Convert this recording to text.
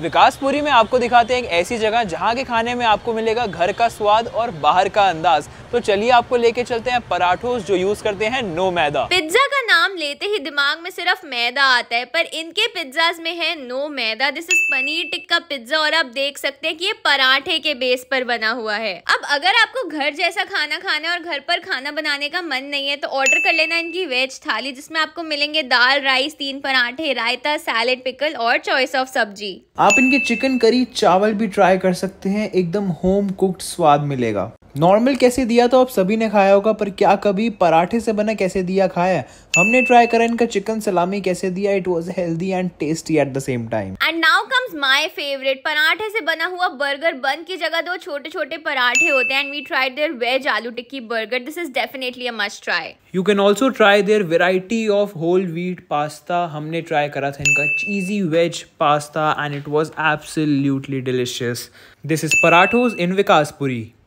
विकासपुरी में आपको दिखाते हैं एक ऐसी जगह जहाँ के खाने में आपको मिलेगा घर का स्वाद और बाहर का अंदाज तो चलिए आपको लेके चलते हैं पराठोस जो यूज करते हैं नो मैदा पिज्जा का नाम लेते ही दिमाग में सिर्फ मैदा आता है पर इनके पिज्ज़ाज में है no maida this is paneer tikka pizza और आप देख सकते हैं कि ये पराठे के बेस पर बना हुआ है अब अगर आपको घर जैसा खाना खाना और घर पर खाना बनाने का मन नहीं है तो ऑर्डर कर लेना इनकी वेज थाली जिसमें आपको मिलेंगे दाल राइस तीन पराठे रायता सैलेड पिकल और चॉइस ऑफ सब्जी आप इनके चिकन करी चावल भी ट्राई कर सकते हैं एकदम होम कुक्ड स्वाद मिलेगा नॉर्मल कैसे दिया तो आप सभी ने खाया होगा पर क्या कभी पराठे से बना कैसे दिया खाया हमने ट्राई करा इनका चिकन सलामी कैसे दिया it was healthy and tasty at the same time and now comes my favourite पराठे से बना हुआ बर्गर बन की जगह दो छोटे छोटे पराठे होते हैं and we tried their veg aloo tikki burger this is definitely a must try you can also try their variety of whole wheat pasta हमने ट्राई करा था इनका cheesy veg pasta and it was absolutely delicious this is Parathos in Vikaspuri